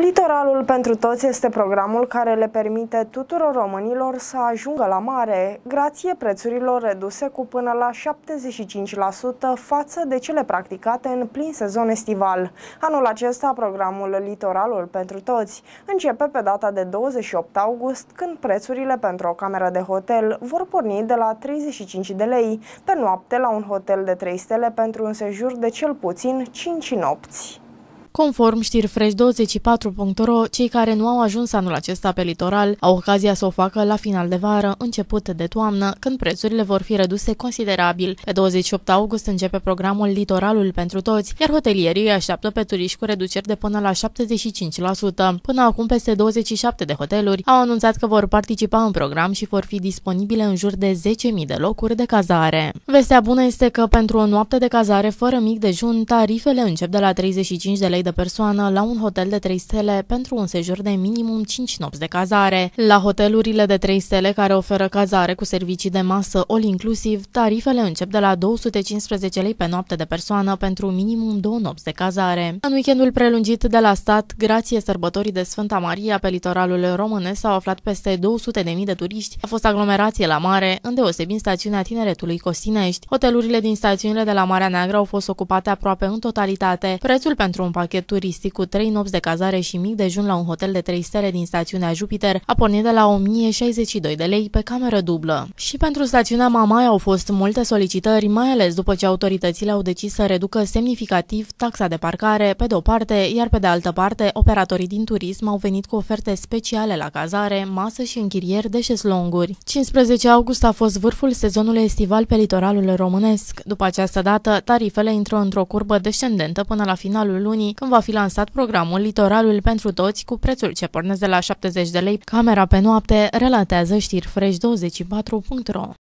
Litoralul pentru toți este programul care le permite tuturor românilor să ajungă la mare, grație prețurilor reduse cu până la 75% față de cele practicate în plin sezon estival. Anul acesta, programul Litoralul pentru toți începe pe data de 28 august, când prețurile pentru o cameră de hotel vor porni de la 35 de lei pe noapte la un hotel de 3 stele pentru un sejur de cel puțin 5 nopți. Conform știrfresh24.ro, cei care nu au ajuns anul acesta pe litoral au ocazia să o facă la final de vară, început de toamnă, când prețurile vor fi reduse considerabil. Pe 28 august începe programul Litoralul pentru toți, iar hotelierii așteaptă pe turiști cu reduceri de până la 75%. Până acum, peste 27 de hoteluri au anunțat că vor participa în program și vor fi disponibile în jur de 10.000 de locuri de cazare. Vestea bună este că pentru o noapte de cazare fără mic dejun, tarifele încep de la 35 de lei de persoană la un hotel de 3 stele pentru un sejur de minimum 5 nopți de cazare. La hotelurile de 3 stele care oferă cazare cu servicii de masă all inclusiv, tarifele încep de la 215 lei pe noapte de persoană pentru minimum 2 nopți de cazare. În weekendul prelungit de la stat, grație sărbătorii de Sfânta Maria pe litoralul românesc s-au aflat peste 200.000 de turiști. A fost aglomerație la mare, îndeosebi în stațiunea Tineretului Costinești. Hotelurile din stațiunile de la Marea Neagră au fost ocupate aproape în totalitate. Prețul pentru un pachet pachet turistic cu 3 nopți de cazare și mic dejun la un hotel de 3 stele din stațiunea Jupiter a pornit de la 1062 de lei pe cameră dublă. Și pentru stațiunea Mamaia au fost multe solicitări, mai ales după ce autoritățile au decis să reducă semnificativ taxa de parcare, pe de-o parte, iar pe de altă parte, operatorii din turism au venit cu oferte speciale la cazare, masă și închirieri de șeslonguri. 15 august a fost vârful sezonului estival pe litoralul românesc. După această dată, tarifele intră într-o curbă descendentă până la finalul lunii, când va fi lansat programul Litoralul pentru toți cu prețul ce pornesc de la 70 de lei. Camera pe noapte relatează știri fresh24.ro.